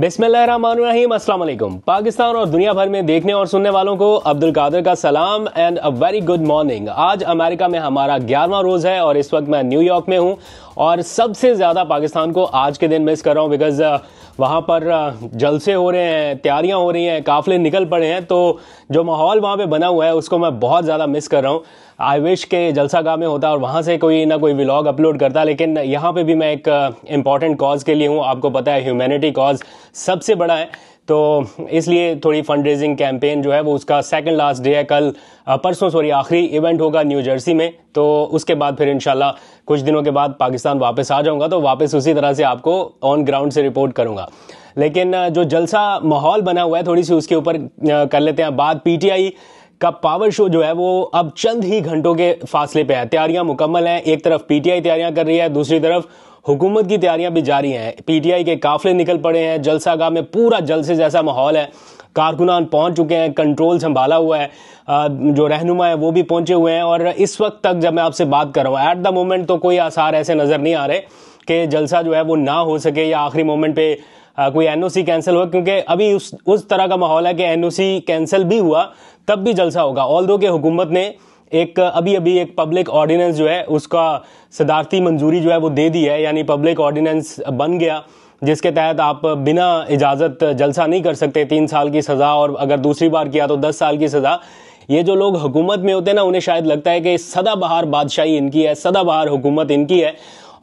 बिस्मिल्लाहिर्रहमानिर्रहीम अस्सलाम वालेकुम पाकिस्तान और दुनिया भर में देखने और सुनने वालों को अब्दुल कादर का सलाम and a very good morning आज अमेरिका में हमारा ग्यारहवा रोज़ है और इस वक्त मैं न्यूयॉर्क में हूँ और सबसे ज़्यादा पाकिस्तान को आज के दिन मिस कर रहा हूँ बिकॉज वहाँ पर जलसे हो रहे हैं तैयारियाँ हो रही हैं काफ़िले निकल पड़े हैं तो जो माहौल वहाँ पर बना हुआ है उसको मैं बहुत ज़्यादा मिस कर रहा हूँ विश के गाँव में होता और वहाँ से कोई ना कोई व्लॉग अपलोड करता लेकिन यहाँ पे भी मैं एक इम्पॉर्टेंट uh, कॉज़ के लिए हूँ आपको पता है ह्यूमैनिटी कॉज़ सबसे बड़ा है तो इसलिए थोड़ी फंड रेजिंग कैंपेन जो है वो उसका सेकंड लास्ट डे है कल uh, परसों सॉरी आखिरी इवेंट होगा न्यू जर्सी में तो उसके बाद फिर इनशाला कुछ दिनों के बाद पाकिस्तान वापस आ जाऊंगा तो वापस उसी तरह से आपको ऑन ग्राउंड से रिपोर्ट करूंगा लेकिन uh, जो जलसा माहौल बना हुआ है थोड़ी सी उसके ऊपर कर लेते हैं बाद पीटीआई का पावर शो जो है वो अब चंद ही घंटों के फासले पे है तैयारियां मुकम्मल हैं एक तरफ पीटीआई तैयारियां कर रही है दूसरी तरफ हुकूमत की तैयारियां भी जारी हैं पीटीआई के काफले निकल पड़े हैं जलसागा में पूरा जलसे जैसा माहौल है कारकुनान पहुंच चुके हैं कंट्रोल संभाला हुआ है जो रहनुमा है वो भी पहुंचे हुए हैं और इस वक्त तक जब मैं आपसे बात कर रहा हूँ ऐट द मोमेंट तो कोई आसार ऐसे नज़र नहीं आ रहे कि जलसा जो है वो ना हो सके या आखिरी मोमेंट पे कोई एनओसी कैंसिल हुआ क्योंकि अभी उस उस तरह का माहौल है कि एनओसी कैंसिल भी हुआ तब भी जलसा होगा ऑल दो के हुकूमत ने एक अभी अभी एक पब्लिक ऑर्डिनेंस जो है उसका सदारती मंजूरी जो है वो दे दी है यानी पब्लिक ऑर्डिनेंस बन गया जिसके तहत आप बिना इजाज़त जलसा नहीं कर सकते तीन साल की सज़ा और अगर दूसरी बार किया तो दस साल की सज़ा ये जो लोग हुकूमत में होते हैं ना उन्हें शायद लगता है कि सदाबहार बादशाही इनकी है सदाबहार हुकूमत इनकी है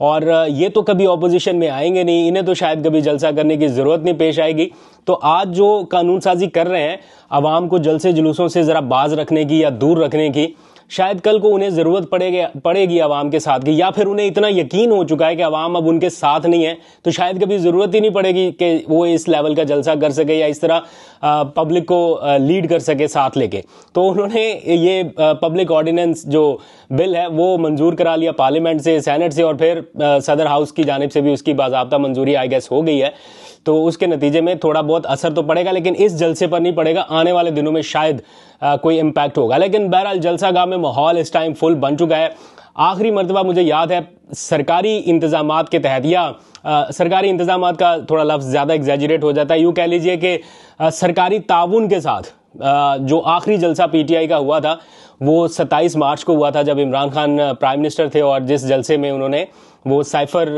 और ये तो कभी ऑपोजिशन में आएंगे नहीं इन्हें तो शायद कभी जलसा करने की ज़रूरत नहीं पेश आएगी तो आज जो कानून साजी कर रहे हैं आवाम को जलसे जुलूसों से ज़रा बाज रखने की या दूर रखने की शायद कल को उन्हें ज़रूरत पड़ेगी पड़ेगी आवाम के साथ की या फिर उन्हें इतना यकीन हो चुका है कि आवाम अब उनके साथ नहीं है तो शायद कभी ज़रूरत ही नहीं पड़ेगी कि वो इस लेवल का जलसा कर सके या इस तरह पब्लिक को लीड कर सके साथ लेके तो उन्होंने ये पब्लिक ऑर्डिनेंस जो बिल है वो मंजूर करा लिया पार्लियामेंट से सैनट से और फिर सदर हाउस की जानब से भी उसकी बाबा मंजूरी आई गैस हो गई है तो उसके नतीजे में थोड़ा बहुत असर तो पड़ेगा लेकिन इस जलसे पर नहीं पड़ेगा आने वाले दिनों में शायद आ, कोई इम्पैक्ट होगा लेकिन बहरहाल जलसा गाँव में में माहौल इस टाइम फुल बन चुका है आखिरी मरतबा मुझे याद है सरकारी इंतजाम के तहत या आ, सरकारी इंतजाम का थोड़ा लफ्ज़ ज़्यादा एग्जेजरेट हो जाता है यूँ कह लीजिए कि सरकारी ताउन के साथ जो आखिरी जलसा पीटीआई का हुआ था वो 27 मार्च को हुआ था जब इमरान खान प्राइम मिनिस्टर थे और जिस जलसे में उन्होंने वो साइफर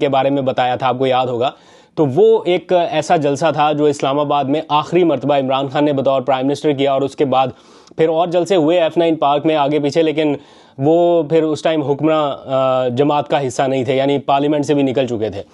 के बारे में बताया था आपको याद होगा तो वो एक ऐसा जलसा था जो इस्लामाबाद में आखिरी मरतबा इमरान खान ने बतौर प्राइम मिनिस्टर किया और उसके बाद फिर और जलसे हुए एफ नाइन पार्क में आगे पीछे लेकिन वो फिर उस टाइम हुक्मरा जमात का हिस्सा नहीं थे यानी पार्लियामेंट से भी निकल चुके थे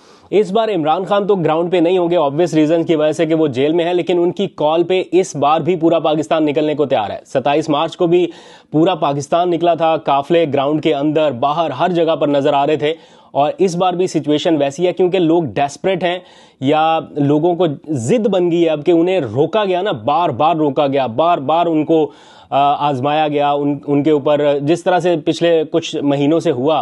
इस बार इमरान खान तो ग्राउंड पे नहीं होंगे ऑब्वियस रीजन की वजह से कि वो जेल में है लेकिन उनकी कॉल पे इस बार भी पूरा पाकिस्तान निकलने को तैयार है 27 मार्च को भी पूरा पाकिस्तान निकला था काफले ग्राउंड के अंदर बाहर हर जगह पर नजर आ रहे थे और इस बार भी सिचुएशन वैसी है क्योंकि लोग डेस्परेट हैं या लोगों को जिद बन गई है अब कि उन्हें रोका गया ना बार बार रोका गया बार बार उनको आजमाया गया उन उनके ऊपर जिस तरह से पिछले कुछ महीनों से हुआ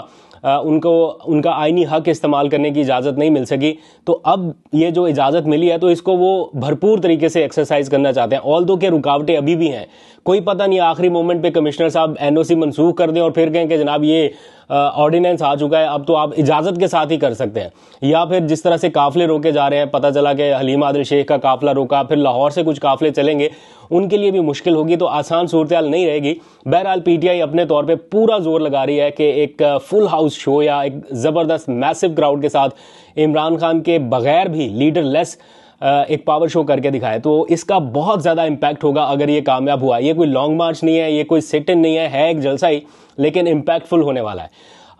उनको उनका आइनी हक इस्तेमाल करने की इजाज़त नहीं मिल सकी तो अब ये जो इजाज़त मिली है तो इसको वो भरपूर तरीके से एक्सरसाइज करना चाहते हैं ऑल दो के रुकावटें अभी भी हैं कोई पता नहीं आखिरी मोमेंट पे कमिश्नर साहब एनओसी मंसूख कर दें और फिर कहें कि जनाब ये ऑर्डिनेंस आ चुका है अब तो आप इजाज़त के साथ ही कर सकते हैं या फिर जिस तरह से काफले रोके जा रहे हैं पता चला कि हलीम आदिल शेख का काफिला रोका फिर लाहौर से कुछ काफिले चलेंगे उनके लिए भी मुश्किल होगी तो आसान सूरत नहीं रहेगी बहरहाल पीटीआई अपने तौर पे पूरा जोर लगा रही है कि एक फुल हाउस शो या एक ज़बरदस्त मैसिव क्राउड के साथ इमरान खान के बगैर भी लीडरलेस एक पावर शो करके दिखाया तो इसका बहुत ज़्यादा इम्पैक्ट होगा अगर ये कामयाब हुआ ये कोई लॉन्ग मार्च नहीं है ये कोई सिट इन नहीं है, है एक जलसा ही लेकिन इम्पैक्टफुल होने वाला है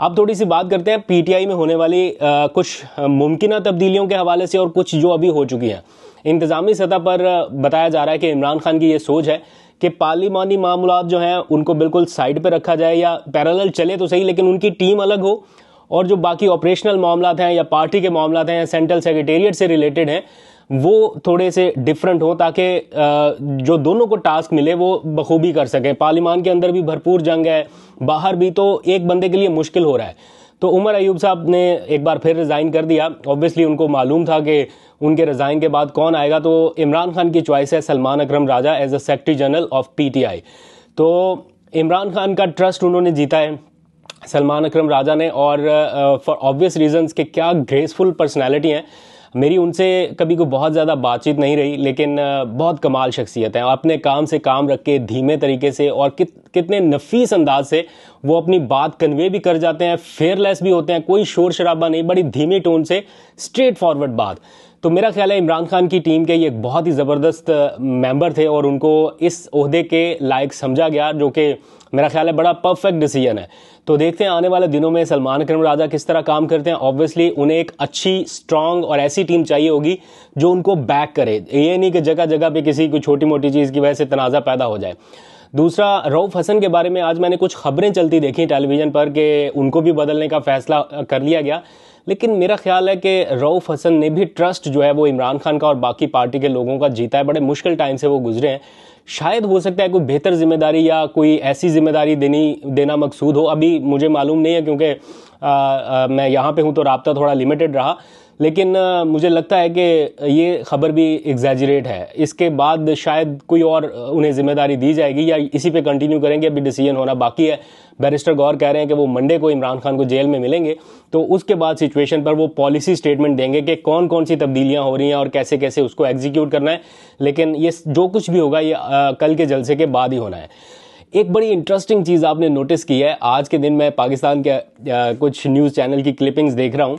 अब थोड़ी सी बात करते हैं पीटीआई में होने वाली आ, कुछ मुमकिन तब्दीलियों के हवाले से और कुछ जो अभी हो चुकी हैं इंतज़ामी सतह पर बताया जा रहा है कि इमरान खान की ये सोच है कि पार्लिमानी मामला जो हैं उनको बिल्कुल साइड पर रखा जाए या पैरल चले तो सही लेकिन उनकी टीम अलग हो और जो बाकी ऑपरेशनल मामला हैं या पार्टी के मामला हैं या सेंट्रल सेक्रेटेरिएट से रिलेटेड हैं वो थोड़े से डिफरेंट हो ताकि जो दोनों को टास्क मिले वो बखूबी कर सकें पार्लिमान के अंदर भी भरपूर जंग है बाहर भी तो एक बंदे के लिए मुश्किल हो रहा है तो उमर अयूब साहब ने एक बार फिर रिज़ाइन कर दिया ऑब्वियसली उनको मालूम था कि उनके रिज़ाइन के बाद कौन आएगा तो इमरान खान की चॉइस है Salman Akram Raja as a secretary general of PTI तो इमरान खान का ट्रस्ट उन्होंने जीता है सलमान अकरम राजा ने और फॉर ऑब्वियस रीजंस के क्या ग्रेसफुल पर्सनैलिटी हैं मेरी उनसे कभी को बहुत ज़्यादा बातचीत नहीं रही लेकिन बहुत कमाल शख्सियत हैं अपने काम से काम रख के धीमे तरीके से और कित कितने नफीस अंदाज से वो अपनी बात कन्वे भी कर जाते हैं फेयरलेस भी होते हैं कोई शोर शराबा नहीं बड़ी धीमी टोन से स्ट्रेट फॉरवर्ड बात तो मेरा ख्याल है इमरान खान की टीम के ये बहुत ही ज़बरदस्त मेंबर थे और उनको इस अहदे के लायक समझा गया जो कि मेरा ख्याल है बड़ा परफेक्ट डिसीजन है तो देखते हैं आने वाले दिनों में सलमान अक्रम राजा किस तरह काम करते हैं ऑब्वियसली उन्हें एक अच्छी स्ट्रांग और ऐसी टीम चाहिए होगी जो उनको बैक करे ये नहीं कि जगह जगह पर किसी को छोटी मोटी चीज़ की वजह से तनाज़ा पैदा हो जाए दूसरा रऊफ़ हसन के बारे में आज मैंने कुछ खबरें चलती देखी टेलीविज़न पर कि उनको भी बदलने का फैसला कर लिया गया लेकिन मेरा ख्याल है कि रऊफ़ हसन ने भी ट्रस्ट जो है वो इमरान खान का और बाकी पार्टी के लोगों का जीता है बड़े मुश्किल टाइम से वो गुजरे हैं शायद हो सकता है कोई बेहतर जिम्मेदारी या कोई ऐसी जिम्मेदारी देनी देना मकसूद हो अभी मुझे मालूम नहीं है क्योंकि मैं यहाँ पे हूँ तो रबता थोड़ा लिमिटेड रहा लेकिन मुझे लगता है कि ये खबर भी एग्जैजरेट है इसके बाद शायद कोई और उन्हें जिम्मेदारी दी जाएगी या इसी पे कंटिन्यू करेंगे अभी डिसीजन होना बाकी है बैरिस्टर गौर कह रहे हैं कि वो मंडे को इमरान खान को जेल में मिलेंगे तो उसके बाद सिचुएशन पर वो पॉलिसी स्टेटमेंट देंगे कि कौन कौन सी तब्दीलियाँ हो रही हैं और कैसे कैसे उसको एग्जीक्यूट करना है लेकिन ये जो कुछ भी होगा ये कल के जलसे के बाद ही होना है एक बड़ी इंटरेस्टिंग चीज़ आपने नोटिस की है आज के दिन मैं पाकिस्तान के कुछ न्यूज़ चैनल की क्लिपिंग्स देख रहा हूँ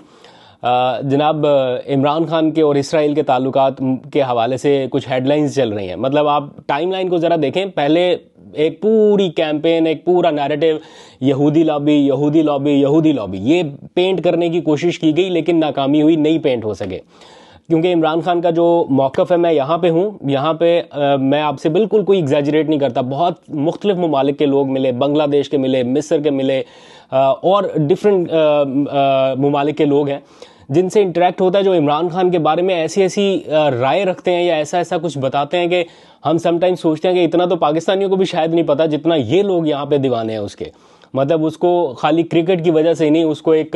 जनाब इमरान खान के और इसराइल के ताल्लुक के हवाले से कुछ हेडलाइंस चल रही हैं मतलब आप टाइमलाइन को ज़रा देखें पहले एक पूरी कैंपेन एक पूरा नैरेटिव यहूदी लॉबी यहूदी लॉबी यहूदी लॉबी ये पेंट करने की कोशिश की गई लेकिन नाकामी हुई नहीं पेंट हो सके क्योंकि इमरान खान का जो मौक़ है मैं यहाँ पे हूँ यहाँ पे आ, मैं आपसे बिल्कुल कोई एग्जेजरेट नहीं करता बहुत मुख्तलिफ ममालिक के लोग मिले बांग्लादेश के मिले मिस्र के मिले आ, और डिफरेंट ममालिक के लोग हैं जिनसे इंटरेक्ट होता है जो इमरान खान के बारे में ऐसी ऐसी राय रखते हैं या ऐसा ऐसा कुछ बताते हैं कि हम समटाइम सोचते हैं कि इतना तो पाकिस्तानियों को भी शायद नहीं पता जितना ये लोग यहाँ पे दीवाने हैं उसके मतलब उसको खाली क्रिकेट की वजह से ही नहीं उसको एक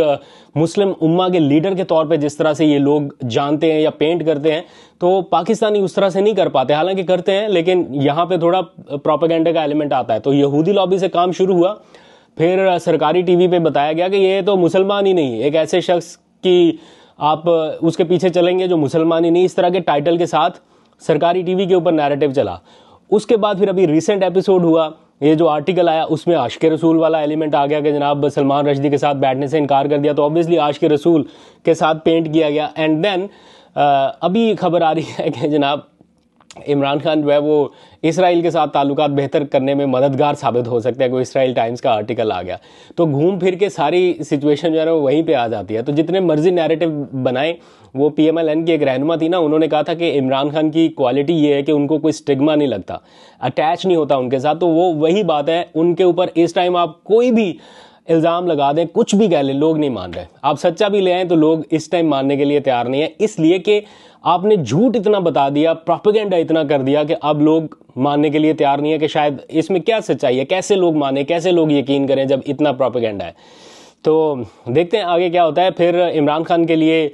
मुस्लिम उम्मा के लीडर के तौर पे जिस तरह से ये लोग जानते हैं या पेंट करते हैं तो पाकिस्तानी उस तरह से नहीं कर पाते हालांकि करते हैं लेकिन यहाँ पे थोड़ा प्रोपागेंडा का एलिमेंट आता है तो यहूदी लॉबी से काम शुरू हुआ फिर सरकारी टीवी पे बताया गया कि ये तो मुसलमान ही नहीं एक ऐसे शख्स की आप उसके पीछे चलेंगे जो मुसलमान ही नहीं इस तरह के टाइटल के साथ सरकारी टीवी के ऊपर नैरेटिव चला उसके बाद फिर अभी रिसेंट एपिसोड हुआ ये जो आर्टिकल आया उसमें आश के रसूल वाला एलिमेंट आ गया कि जनाब सलमान रशदी के साथ बैठने से इनकार कर दिया तो ऑब्वियसली आश के रसूल के साथ पेंट किया गया एंड देन अभी खबर आ रही है कि जनाब इमरान खान जो है वो इसराइल के साथ ताल्लुक बेहतर करने में मददगार साबित हो सकते हैं कोई इसराइल टाइम्स का आर्टिकल आ गया तो घूम फिर के सारी सिचुएशन जो है ना वो वहीं पे आ जाती है तो जितने मर्जी नैरेटिव बनाए वो पी एम एल एन की एक रहनुमा थी ना उन्होंने कहा था कि इमरान खान की क्वालिटी ये है कि उनको कोई स्टिग्मा नहीं लगता अटैच नहीं होता उनके साथ तो वो वही बात है उनके ऊपर इस टाइम आप कोई भी इल्ज़ाम लगा दें कुछ भी कह लें लोग नहीं मान रहे आप सच्चा भी ले आए तो लोग इस टाइम मानने के लिए तैयार नहीं है इसलिए कि आपने झूठ इतना बता दिया प्रोपेगेंडा इतना कर दिया कि अब लोग मानने के लिए तैयार नहीं है कि शायद इसमें क्या सच्चाई है कैसे लोग माने कैसे लोग यकीन करें जब इतना प्रोपेगेंडा है तो देखते हैं आगे क्या होता है फिर इमरान खान के लिए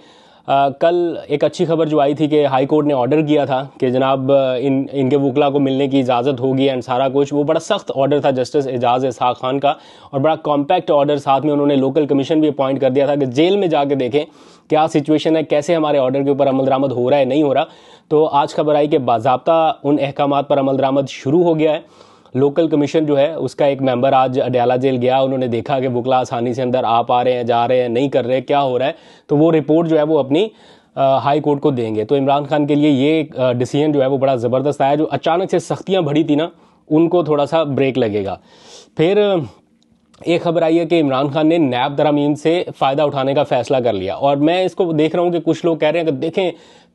आ, कल एक अच्छी खबर जो आई थी कि हाई कोर्ट ने ऑर्डर किया था कि जनाब इन इनके वकला को मिलने की इजाज़त होगी एंड सारा कुछ वो बड़ा सख्त ऑर्डर था जस्टिस एजाज इसहा खान का और बड़ा कॉम्पैक्ट ऑर्डर साथ में उन्होंने लोकल कमीशन भी अपॉइंट कर दिया था कि जेल में जाके देखें क्या सिचुएशन है कैसे हमारे ऑर्डर के ऊपर अमल दरामद हो रहा है नहीं हो रहा तो आज खबर आई कि बाबा उन अहकाम पर अमल दरामद शुरू हो गया है लोकल कमीशन जो है उसका एक मेंबर आज अडयाला जेल गया उन्होंने देखा कि बुकला आसानी से अंदर आ पा रहे हैं जा रहे हैं नहीं कर रहे हैं क्या हो रहा है तो वो रिपोर्ट जो है वो अपनी हाई कोर्ट को देंगे तो इमरान खान के लिए ये डिसीजन जो है वो बड़ा ज़बरदस्त आया जो अचानक से सख्तियाँ बढ़ी थी ना उनको थोड़ा सा ब्रेक लगेगा फिर एक खबर आई है कि इमरान खान ने नैब दरामीन से फ़ायदा उठाने का फैसला कर लिया और मैं इसको देख रहा हूँ कि कुछ लोग कह रहे हैं कि देखें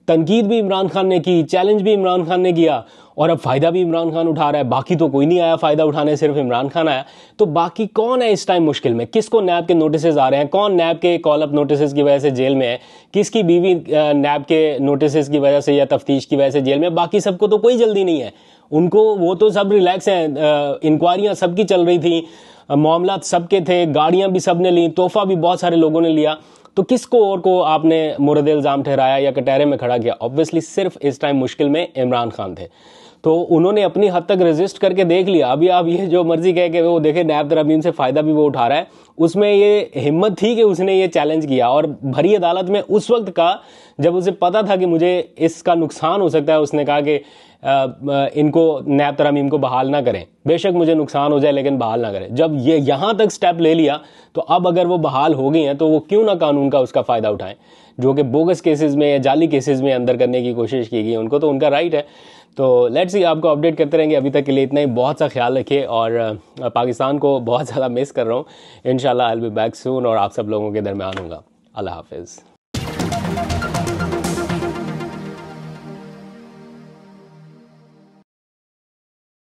तनकीद भी इमरान खान ने की चैलेंज भी इमरान खान ने किया और अब फ़ायदा भी इमरान खान उठा रहा है बाकी तो कोई नहीं आया फ़ायदा उठाने सिर्फ इमरान खान आया तो बाकी कौन है इस टाइम मुश्किल में किसको नैब के नोटिस आ रहे हैं कौन नैब के कॉल अप नोटिस की वजह से जेल में है किसकी बीवी नैब के नोटिस की वजह से या तफ्तीश की वजह से जेल में बाकी सबको तो कोई जल्दी नहीं है उनको वो तो सब रिलैक्स हैं इंक्वायरियाँ सबकी चल रही थी मामला सबके थे गाड़ियाँ भी सब ने ली तोहफा भी बहुत सारे लोगों ने लिया तो किस को और को आपने मुरद इल्ज़ाम ठहराया या कटहरे में खड़ा किया ऑब्वियसली सिर्फ इस टाइम मुश्किल में इमरान खान थे तो उन्होंने अपनी हद तक रजिस्ट करके देख लिया अभी आप ये जो मर्जी कह के वो देखे नायब तरबीन से फ़ायदा भी वो उठा रहा है उसमें ये हिम्मत थी कि उसने ये चैलेंज किया और भरी अदालत में उस वक्त का जब उसे पता था कि मुझे इसका नुकसान हो सकता है उसने कहा कि इनको नैब तरामीम को बहाल ना करें बेशक मुझे नुकसान हो जाए लेकिन बहाल ना करें जब ये यहाँ तक स्टेप ले लिया तो अब अगर वो बहाल हो गई हैं तो वो क्यों ना कानून का उसका फ़ायदा उठाएं जो कि बोगस केसेस में या जाली केसेस में अंदर करने की कोशिश की गई उनको तो उनका राइट है तो लेट्स सी आपको अपडेट करते रहेंगे अभी तक के लिए इतना ही बहुत सा ख्याल रखिए और पाकिस्तान को बहुत ज़्यादा मिस कर रहा हूँ इन आई बी बैक सून और आप सब लोगों के दरमियान होगा अल्लाह हाफिज़